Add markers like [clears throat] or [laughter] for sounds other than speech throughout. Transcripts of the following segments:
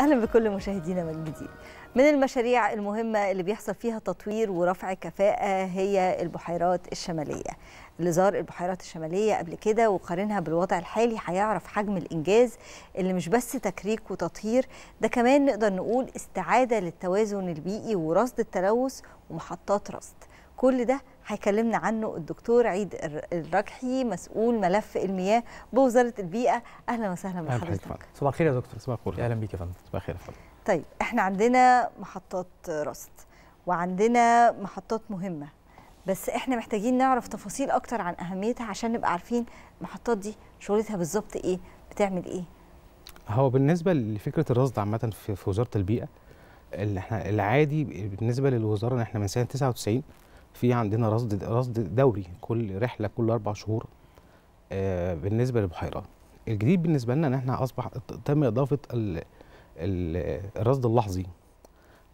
اهلا بكل مشاهدينا من جديد من المشاريع المهمة اللي بيحصل فيها تطوير ورفع كفاءة هي البحيرات الشمالية اللي زار البحيرات الشمالية قبل كده وقارنها بالوضع الحالي هيعرف حجم الإنجاز اللي مش بس تكريك وتطهير ده كمان نقدر نقول استعادة للتوازن البيئي ورصد التلوث ومحطات رصد كل ده هيكلمنا عنه الدكتور عيد الرجحي مسؤول ملف المياه بوزاره البيئه اهلا وسهلا بحضرتك صباح الخير يا دكتور صباح الخير اهلا بيك يا فندم صباح الخير يا فندم طيب احنا عندنا محطات رصد وعندنا محطات مهمه بس احنا محتاجين نعرف تفاصيل اكتر عن اهميتها عشان نبقى عارفين المحطات دي شغلتها بالظبط ايه بتعمل ايه هو بالنسبه لفكره الرصد عامه في وزاره البيئه اللي احنا العادي بالنسبه للوزاره ان احنا من سنه 99 في عندنا رصد رصد دوري كل رحله كل اربع شهور آه، بالنسبه للبحيرات الجديد بالنسبه لنا ان احنا اصبح تم اضافه الرصد اللحظي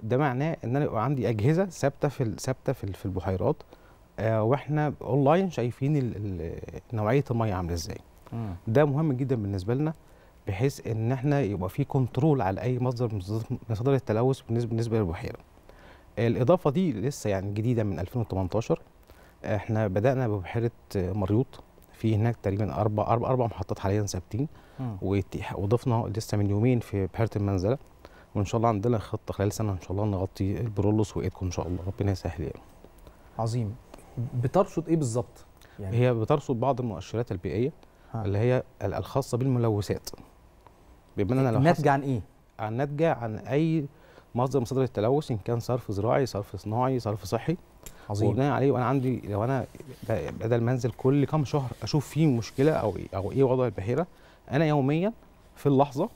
ده معناه ان انا يبقى عندي اجهزه ثابته في ثابته في البحيرات آه، واحنا اونلاين شايفين نوعيه الميه عامله ازاي ده مهم جدا بالنسبه لنا بحيث ان احنا يبقى في كنترول على اي مصدر مصادر التلوث بالنسبه للبحيره الاضافه دي لسه يعني جديده من 2018 احنا بدانا ببحيره مريوط في هناك تقريبا اربع اربع اربع محطات حاليا ثابتين وضفنا لسه من يومين في بحيره المنزله وان شاء الله عندنا خطه خلال سنه ان شاء الله نغطي البرولوس وايدكم ان شاء الله ربنا يسهل يعني عظيم بترصد ايه بالظبط يعني هي بترصد بعض المؤشرات البيئيه ها. اللي هي الخاصه بالملوثات بما أنا لو ناتجه عن ايه عن ناتجه عن اي مصدر مصادر التلوث ان كان صرف زراعي صرف صناعي صرف صحي عظيم وبناء عليه وانا يعني عندي لو انا بدل ما انزل كل كام شهر اشوف فيه مشكله او او ايه وضع البحيره انا يوميا في اللحظه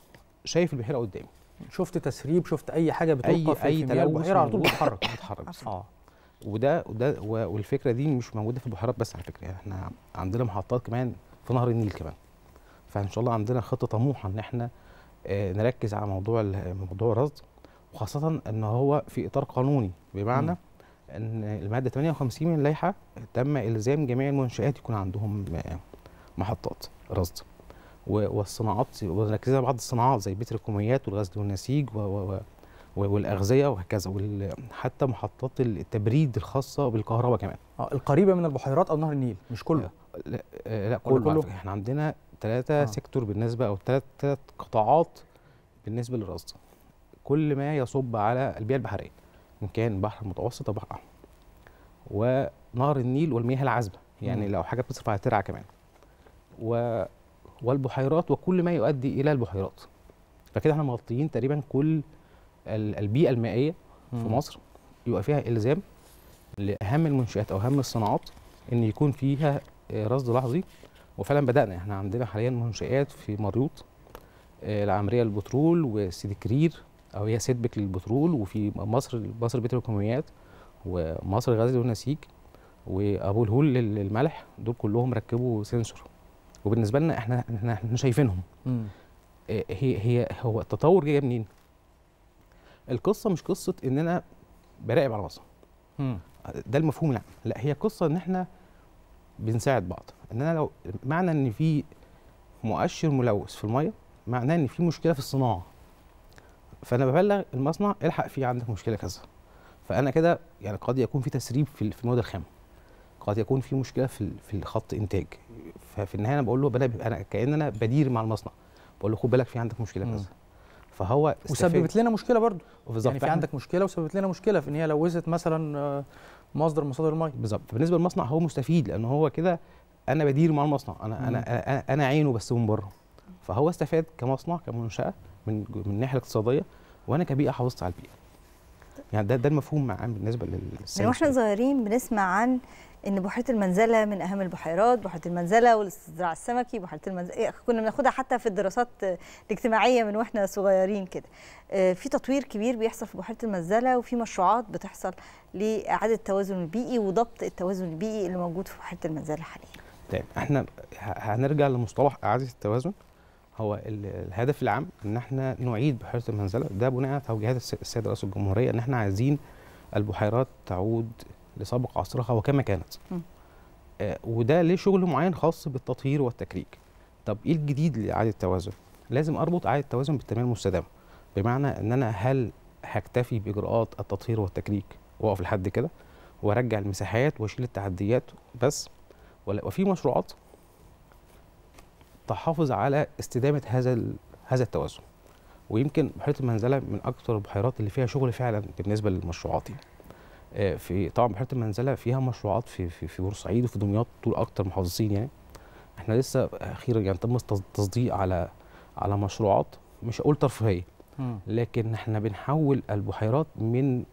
شايف البحيره قدامي شفت تسريب شفت اي حاجه بتوقف اي اي تلوث على طول بتتحرك [laughs] بتتحرك اه وده وده والفكره دي مش موجوده في البحيرات بس على فكره يعني احنا عندنا محطات كمان في نهر النيل كمان فان شاء الله عندنا خطه طموحه ان احنا آه، نركز على موضوع موضوع الرصد وخاصه ان هو في اطار قانوني بمعنى م. ان الماده 58 من اللائحه تم الزام جميع المنشات يكون عندهم محطات رصد والصناعات ونركزنا على بعض الصناعات زي بيت الكميات والغزل والنسيج و و و والاغذيه وهكذا وحتى محطات التبريد الخاصه بالكهرباء كمان اه القريبه من البحيرات او نهر النيل مش كله آه، لا, آه، لا كله, كله. احنا عندنا ثلاثه آه. سيكتور بالنسبه او ثلاث قطاعات بالنسبه للرصد كل ما يصب على البيئه البحريه ان كان بحر متوسط او بحر احمر ونهر النيل والمياه العذبه يعني لو حاجه بتصرف على ترعه كمان و... والبحيرات وكل ما يؤدي الى البحيرات فكده احنا مغطيين تقريبا كل البيئه المائيه في مصر يبقى فيها الزام لاهم المنشات او اهم الصناعات ان يكون فيها آه، رصد لحظي وفعلا بدانا احنا عندنا حاليا منشات في مريوط آه، العمريه البترول وسيدي كرير او هي سيتبك للبترول وفي مصر مصر بتروكيماويات ومصر غزل والنسيج وابو الهول للملح دول كلهم ركبوا سنسور وبالنسبه لنا احنا احنا, احنا شايفينهم آه، هي هي هو التطور جاي منين؟ القصه مش قصه ان انا براقب على مصر ده المفهوم لا لا هي قصه ان احنا بنساعد بعض ان انا لو معنى ان في مؤشر ملوث في الميه معناه ان في مشكله في الصناعه فانا ببلغ المصنع الحق في عندك مشكله كذا فانا كده يعني قد يكون في تسريب في المواد الخام قد يكون في مشكله في في الخط انتاج ففي النهايه انا بقول له بلا انا كان انا بدير مع المصنع بقول له خد بالك في عندك مشكله كذا فهو وسببت لنا مشكله برضه يعني في عندك مشكله وسببت لنا مشكله في ان هي لوثت مثلا آه، مصدر مصادر الميه بالظبط بالنسبه للمصنع هو مستفيد لان هو كده انا بدير مع المصنع انا انا انا عينه بس من بره فهو استفاد كمصنع كمنشاه من من الناحيه الاقتصاديه وانا كبيئه حافظت على البيئه يعني ده ده المفهوم عام بالنسبه لل يعني واحنا صغيرين بنسمع عن ان بحيره المنزله من اهم البحيرات بحيره المنزله والاستزراع السمكي بحيره المنزله إيه، كنا بناخدها حتى في الدراسات الاجتماعيه من واحنا صغيرين كده آه، في تطوير كبير بيحصل في بحيره المنزله وفي مشروعات بتحصل لاعاده التوازن البيئي وضبط التوازن البيئي اللي موجود في بحيره المنزله حاليا طيب احنا هنرجع لمصطلح اعاده التوازن هو الهدف العام ان احنا نعيد بحيره المنزله ده بناء على توجيهات السيد رئيس الجمهوريه ان احنا عايزين البحيرات تعود لسابق عصرها وكما كانت آه وده ليه شغل معين خاص بالتطهير والتكريك طب ايه الجديد لاعاده التوازن لازم اربط اعاده التوازن بالتنميه المستدامه بمعنى ان انا هل هكتفي باجراءات التطهير والتكريك واقف لحد كده وارجع المساحات واشيل التعديات بس ولا وفي مشروعات تحافظ على استدامه هذا هذا التوازن ويمكن بحيره المنزله من اكثر البحيرات اللي فيها شغل فعلا بالنسبه للمشروعات يعني. في طبعا بحيره المنزله فيها مشروعات في في, في بورسعيد وفي دمياط طول اكثر محافظين يعني احنا لسه اخيرا يعني تم التصديق على على مشروعات مش هقول ترفيهيه لكن احنا بنحول البحيرات من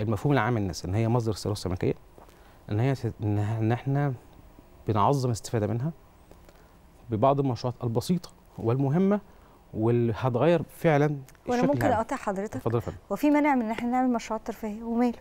المفهوم العام للناس ان هي مصدر ثروه سمكيه ان هي ان احنا بنعظم الاستفاده منها ببعض المشروعات البسيطه والمهمه واللي هتغير فعلا وانا ممكن يعني. اقاطع حضرتك وفي مانع من ان احنا نعمل مشروعات ترفيهيه وماله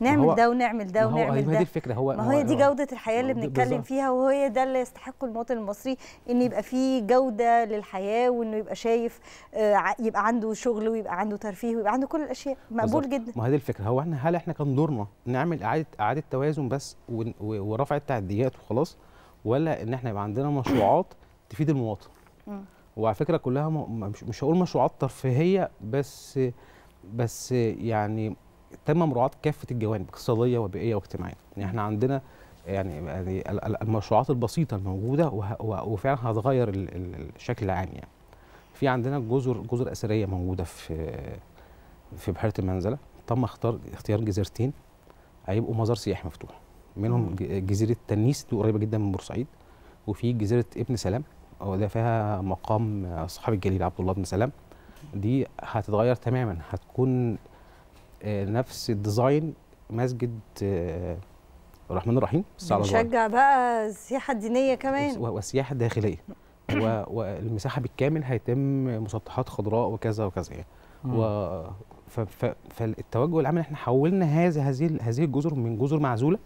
نعمل ده ونعمل ده ونعمل ده ما هي دي الفكره هو ما هي دي جوده الحياه اللي بنتكلم فيها وهي ده اللي يستحقه المواطن المصري ان يبقى فيه جوده للحياه وانه يبقى شايف آه، يبقى عنده شغل ويبقى عنده ترفيه ويبقى عنده كل الاشياء مقبول جدا ما هي دي الفكره هو احنا هل احنا كان دورنا نعمل اعاده اعاده توازن بس ورفع التعديات وخلاص ولا ان احنا يبقى عندنا مشروعات تفيد المواطن وعلى فكره كلها مش, مش هقول مشروعات ترفيهيه بس بس يعني تم مراعاه كافه الجوانب اقتصاديه وبيئيه واجتماعيه يعني احنا عندنا يعني, يعني المشروعات البسيطه الموجوده وفعلا هتغير الشكل العام يعني في عندنا جزر جزر اثريه موجوده في في بحيره المنزله تم اختار اختيار جزيرتين هيبقوا مزار سياحي مفتوح منهم جزيره تنيس دي قريبه جدا من بورسعيد وفي جزيره ابن سلام او ده فيها مقام الصحابي الجليل عبد الله بن سلام دي هتتغير تماما هتكون آه، نفس الديزاين مسجد الرحمن آه، الرحيم بنشجع بقى السياحه الدينيه كمان والسياحه الداخليه والمساحه بالكامل هيتم مسطحات خضراء وكذا وكذا يعني و فالتوجه العام احنا حولنا هذه هذه هذه الجزر من جزر معزوله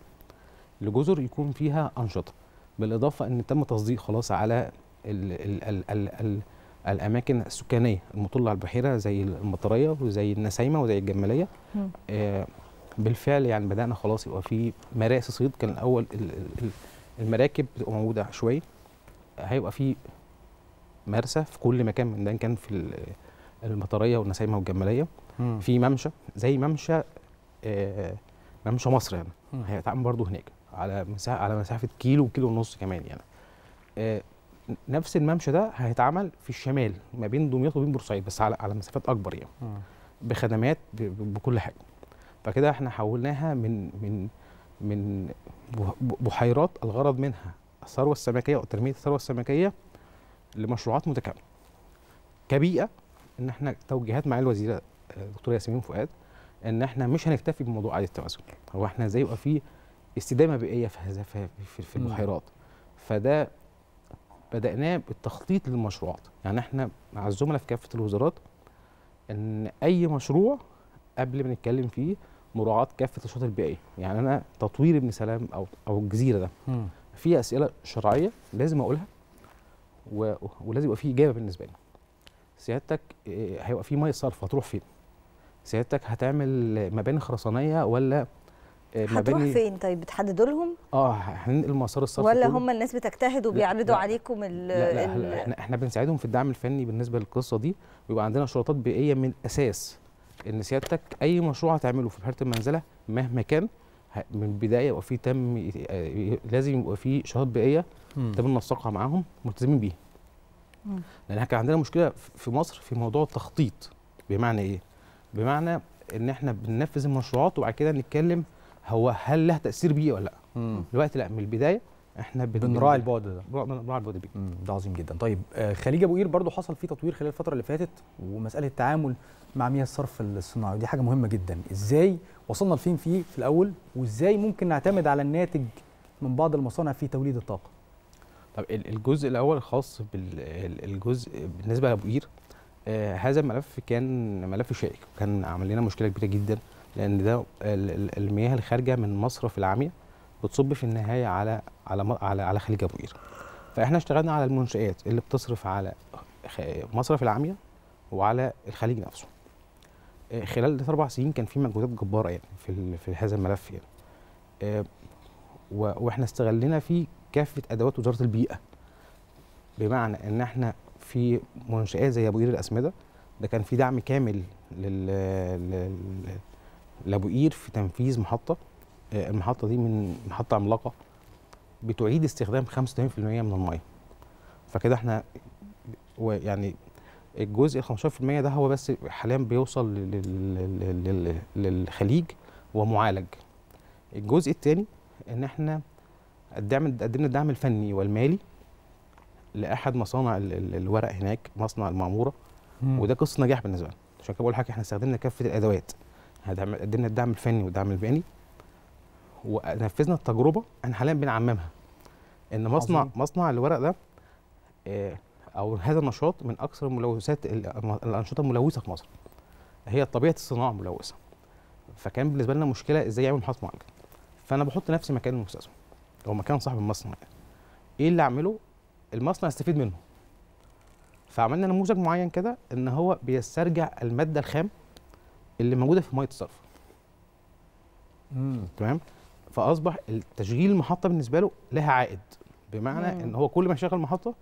لجزر يكون فيها انشطه بالاضافه ان تم تصديق خلاص على الـ الـ الـ الـ الاماكن السكانيه المطله على البحيره زي المطريه وزي النسايمه وزي الجماليه آه بالفعل يعني بدانا خلاص يبقى في مراسي صيد كان الاول المراكب بتبقى موجوده شويه هيبقى في مرسى في كل مكان من ده كان في المطريه والنسايمه والجماليه في ممشى زي ممشى آه ممشى مصر يعني هيتعمل برضه هناك على مساحه على مسافه كيلو وكيلو ونص كمان يعني آه نفس الممشى ده هيتعمل في الشمال ما بين دمياط وبين بورسعيد بس على على مسافات اكبر يعني م. بخدمات بكل حاجه فكده احنا حولناها من من من بحيرات الغرض منها الثروه السمكيه او الثروه السمكيه لمشروعات متكامله كبيئه ان احنا توجيهات مع الوزيره الدكتوره آه، ياسمين فؤاد ان احنا مش هنكتفي بموضوع اعاده التوازن هو احنا ازاي يبقى في استدامه بيئيه في في, في البحيرات فده بدأناه بالتخطيط للمشروعات يعني احنا مع الزملاء في كافة الوزارات ان اي مشروع قبل ما نتكلم فيه مراعاة كافة الشروط البيئية يعني انا تطوير ابن سلام او او الجزيرة ده في اسئلة شرعية لازم اقولها و... ولازم يبقى في اجابة بالنسبة لي سيادتك آه، هيبقى في مية صرف هتروح فين سيادتك هتعمل مباني خرسانية ولا آه، مباني فين طيب بتحددوا لهم؟ اه هننقل مسار الصرف ولا هم الناس بتجتهد وبيعرضوا عليكم ال لا, لا احنا احنا بنساعدهم في الدعم الفني بالنسبه للقصه دي ويبقى عندنا شروطات بيئيه من الاساس ان سيادتك اي مشروع هتعمله في بحيره المنزله مهما كان من البدايه يبقى فيه تم آه، لازم يبقى فيه شروط بيئيه تم منسقها معاهم ملتزمين بيها. لان احنا كان عندنا مشكله في مصر في موضوع التخطيط بمعنى ايه؟ بمعنى ان احنا بننفذ المشروعات وبعد كده نتكلم هو هل لها تاثير بيئي ولا لا؟ دلوقتي لا من البدايه احنا بنراعي البعد ده بنراعي البعد البيئي ده عظيم جدا طيب آه، خليج ابو قير برضو حصل فيه تطوير خلال الفتره اللي فاتت ومساله التعامل مع مياه الصرف الصناعي ودي حاجه مهمه جدا ازاي وصلنا لفين فيه في الاول وازاي ممكن نعتمد على الناتج من بعض المصانع في توليد الطاقه طب الجزء الاول خاص بالجزء بالنسبه لابو قير آه هذا الملف كان ملف شائك وكان عمل لنا مشكله كبيره جدا لان ده المياه الخارجه من مصرف العاميه بتصب في النهايه على على على, على خليج ابو قير فاحنا اشتغلنا على المنشات اللي بتصرف على مصرف العاميه وعلى الخليج نفسه آه، خلال ثلاث اربع سنين كان في مجهودات جباره يعني في في هذا الملف يعني آه، واحنا استغلنا فيه كافه ادوات وزاره البيئه بمعنى ان احنا في منشات زي ابو قير الاسمده ده كان في دعم كامل لل لابو قير في تنفيذ محطه آه، المحطه دي من محطه عملاقه بتعيد استخدام 85% من الميه فكده احنا يعني الجزء ال 15% ده هو بس حاليا بيوصل للخليج ومعالج الجزء الثاني ان احنا قدمنا الدعم الفني والمالي لاحد مصانع الورق هناك مصنع المعموره وده قصه نجاح بالنسبه لنا عشان كده بقول لحضرتك احنا استخدمنا كافه الادوات قدمنا الدعم الفني والدعم البيئي ونفذنا التجربه احنا حاليا بنعممها ان مصنع عظيم. مصنع الورق ده آه، او هذا النشاط من اكثر الملوثات الانشطه الملوثه في مصر هي طبيعه الصناعه ملوثه فكان بالنسبه لنا مشكله ازاي يعمل محطه معالجه فانا بحط نفسي مكان المستثمر او مكان صاحب المصنع يعني. ايه اللي اعمله المصنع يستفيد منه فعملنا نموذج معين كده ان هو بيسترجع الماده الخام اللي موجوده في ميه الصرف تمام فاصبح تشغيل المحطه بالنسبه له لها عائد بمعنى مم. ان هو كل ما يشغل محطه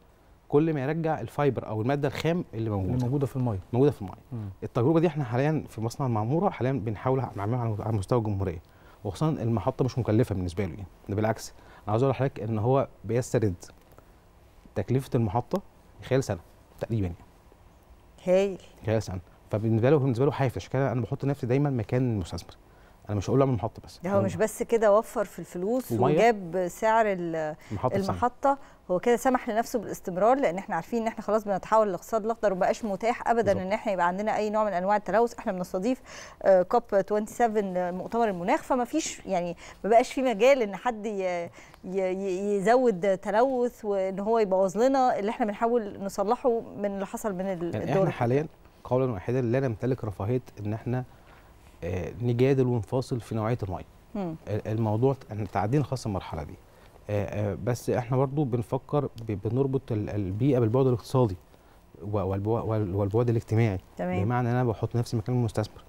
كل ما يرجع الفايبر او الماده الخام اللي موجوده اللي موجوده في الميه موجوده في الميه التجربه دي احنا حاليا في مصنع المعموره حاليا بنحاول نعملها على مستوى الجمهوريه وخصوصا المحطه مش مكلفه بالنسبه له يعني ده بالعكس انا عاوز اقول لحضرتك ان هو بيسترد تكلفه المحطه خلال سنه تقريبا يعني هايل خلال سنه فبالنسبه له بالنسبه له حافز عشان كده انا بحط نفسي دايما مكان المستثمر انا مش هقول اعمل محطه بس ده هو مش بس كده وفر في الفلوس وجاب سعر المحطه, المحطة هو كده سمح لنفسه بالاستمرار لان احنا عارفين ان احنا خلاص بنتحول للاقتصاد الاخضر ومبقاش متاح ابدا بالزبط. ان احنا يبقى عندنا اي نوع من انواع التلوث احنا بنستضيف آه، كوب 27 مؤتمر المناخ فما فيش يعني ما بقاش في مجال ان حد يزود تلوث وان هو يبوظ لنا اللي احنا بنحاول نصلحه من اللي حصل من يعني الدور يعني احنا حاليا قولا واحدا لا نمتلك رفاهيه ان احنا آه، نجادل ونفاصل في نوعيه الميه الموضوع تعدينا خاصه المرحله دي آه، آه، بس احنا برضو بنفكر بنربط البيئه بالبعد الاقتصادي والبعد الاجتماعي تمام. بمعنى انا بحط نفسي مكان المستثمر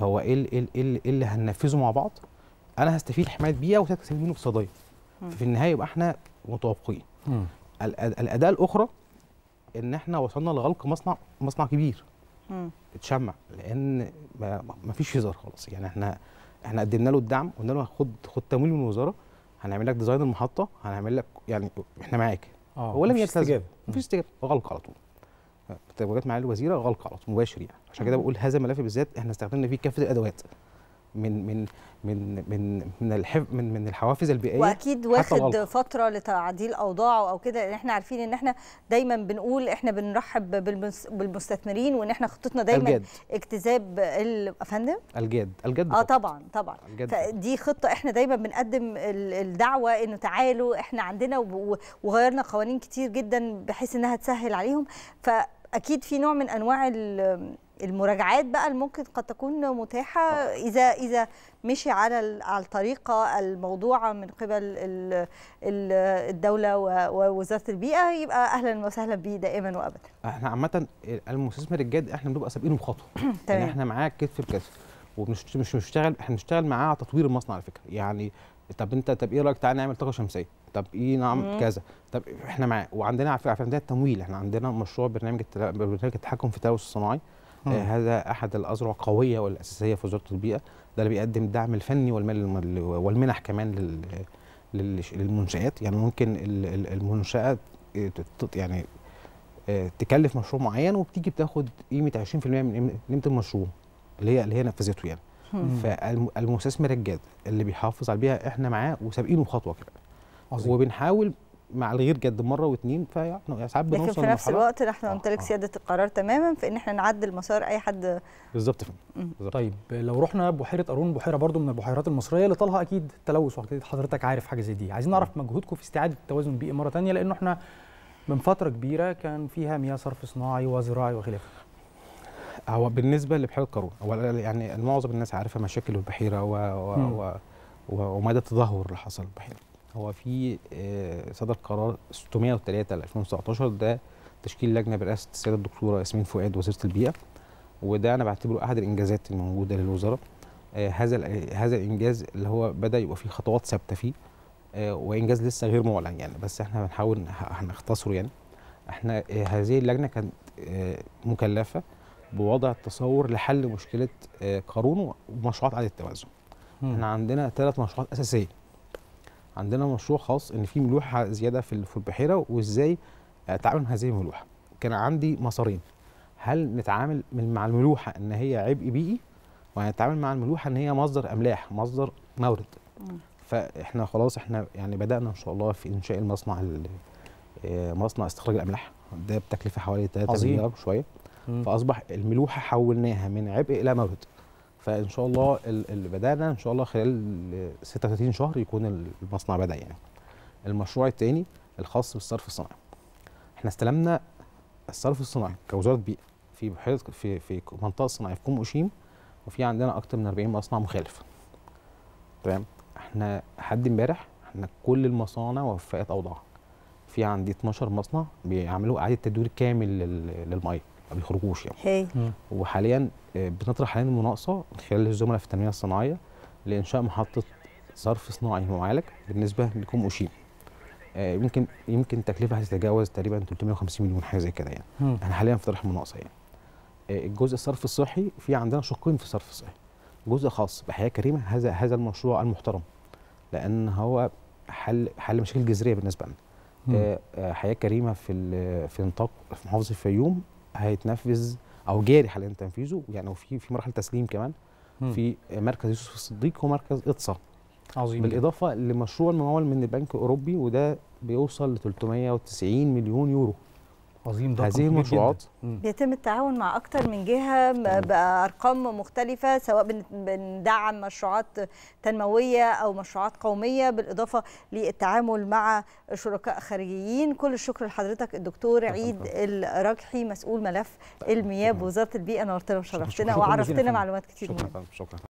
هو ايه اللي, إيه إيه إيه اللي هننفذه مع بعض انا هستفيد حمايه بيئه وهستفيد منه اقتصاديا في النهايه يبقى احنا متوافقين الاداه الاخرى ان احنا وصلنا لغلق مصنع مصنع كبير اتشمع لان ما فيش هزار خالص يعني احنا احنا قدمنا له الدعم قلنا له خد خد تمويل من الوزاره هنعمل لك ديزاين المحطه هنعمل لك يعني احنا معاك آه، هو لم يلتزم مفيش استجابه غلق على طول تواجدت معالي الوزيره غلق على طول مباشر يعني عشان كده بقول هذا الملف بالذات احنا استخدمنا فيه كافه الادوات من من من من من الحف من من الحوافز البيئيه واكيد واخد فتره لتعديل اوضاعه او كده لان احنا عارفين ان احنا دايما بنقول احنا بنرحب بالمستثمرين وان احنا خطتنا دايما الجد. اجتذاب الافندم الجاد الجاد اه طبعا طبعا الجد. فدي خطه احنا دايما بنقدم الدعوه انه تعالوا احنا عندنا وغيرنا قوانين كتير جدا بحيث انها تسهل عليهم فاكيد في نوع من انواع المراجعات بقى اللي ممكن قد تكون متاحه آه. اذا اذا مشي على على الطريقه الموضوعه من قبل الدوله ووزاره البيئه يبقى اهلا وسهلا بيه دائما وابدا. احنا عامه المستثمر الجاد احنا بنبقى سابقينه بخطوه. [clears throat] يعني احنا معاه كتف لكتف ومش مش احنا بنشتغل معاه على تطوير المصنع على فكره يعني طب انت طب ايه رايك تعالى نعمل طاقه شمسيه طب ايه نعم كذا طب احنا معاه وعندنا على فكره عندنا التمويل احنا عندنا مشروع برنامج برنامج التحكم في التلوث الصناعي آه، آه. هذا احد الاذرع القويه والاساسيه في وزاره البيئه ده اللي بيقدم الدعم الفني والمال والمنح كمان للمنشات يعني ممكن المنشاه آه، يعني تكلف مشروع معين وبتيجي بتاخد قيمه 20% من قيمه المشروع اللي هي اللي هي نفذته يعني فالمستثمر الجاد اللي بيحافظ على البيئه احنا معاه وسابقينه بخطوه كده وبنحاول مع الغير جد مره واثنين فيعني يعني ساعات بنوصل لكن في نفس الوقت احنا آه، نمتلك آه. سياده القرار تماما في ان احنا نعدل مسار اي حد بالظبط طيب لو رحنا بحيره قارون بحيره برضو من البحيرات المصريه اللي طالها اكيد تلوث واكيد حضرتك عارف حاجه زي دي عايزين نعرف مجهودكم في استعاده التوازن البيئي مره ثانيه لانه احنا من فتره كبيره كان فيها مياه صرف صناعي وزراعي وخلافه هو بالنسبه لبحيره قارون هو يعني معظم الناس عارفه مشاكل البحيره و, و, و, و ومدى التدهور اللي حصل البحيره هو في آه، صدر قرار 603 ل 2019 ده تشكيل لجنه برئاسه السيده الدكتوره ياسمين فؤاد وزيره البيئه وده انا بعتبره احد الانجازات الموجوده للوزاره آه، هذا آه، هذا الانجاز اللي هو بدا يبقى فيه خطوات ثابته فيه وانجاز لسه غير معلن يعني بس احنا بنحاول هنختصره يعني احنا هذه اللجنه كانت مكلفه بوضع التصور لحل مشكله قارون ومشروعات عدد التوازن احنا عندنا ثلاث مشروعات اساسيه عندنا مشروع خاص ان في ملوحه زياده في البحيره وازاي اتعامل آه، مع هذه الملوحه كان عندي مسارين هل نتعامل مع الملوحه ان هي عبء بيئي وهنتعامل مع الملوحه ان هي مصدر املاح مصدر مورد فاحنا خلاص احنا يعني بدانا ان شاء الله في انشاء المصنع آه، مصنع استخراج الاملاح ده بتكلفه حوالي 3 مليار شويه فاصبح الملوحه حولناها من عبء الى مورد فان شاء الله اللي بدانا ان شاء الله خلال 36 شهر يكون المصنع بدا يعني المشروع الثاني الخاص بالصرف الصناعي احنا استلمنا الصرف الصناعي كوزاره بيئه في بحيره في في منطقه صناعيه في كوم اوشيم وفي عندنا اكتر من 40 مصنع مخالف تمام احنا لحد امبارح احنا كل المصانع وفقت اوضاعها في عندي 12 مصنع بيعملوا اعاده تدوير كامل للميه ما بيخرجوش يعني هي. وحاليا آه، بنطرح حاليا المناقصه من خلال الزملاء في التنميه الصناعيه لانشاء محطه صرف صناعي معالج بالنسبه لكم اوشيم آه، يمكن يمكن التكلفه هتتجاوز تقريبا 350 مليون حاجه زي كده يعني احنا يعني حاليا في طرح مناقصه يعني آه، الجزء الصرف الصحي في عندنا شقين في الصرف الصحي جزء خاص بحياه كريمه هذا هذا المشروع المحترم لان هو حل حل مشاكل جذريه بالنسبه لنا حياه كريمه في في نطاق في محافظه الفيوم هيتنفذ او جاري حاليا تنفيذه يعني وفي في مراحل تسليم كمان م. في مركز يوسف الصديق ومركز اتصا عظيم بالاضافه لمشروع ممول من البنك الاوروبي وده بيوصل ل 390 مليون يورو عظيم ده هذه المشروعات بيتم التعاون مع اكثر من جهه بارقام مختلفه سواء بندعم مشروعات تنمويه او مشروعات قوميه بالاضافه للتعامل مع شركاء خارجيين كل الشكر لحضرتك الدكتور عيد الراجحي مسؤول ملف المياه بوزاره البيئه نورتنا وشرفتنا وعرفتنا معلومات كتير شكرا, شكرا.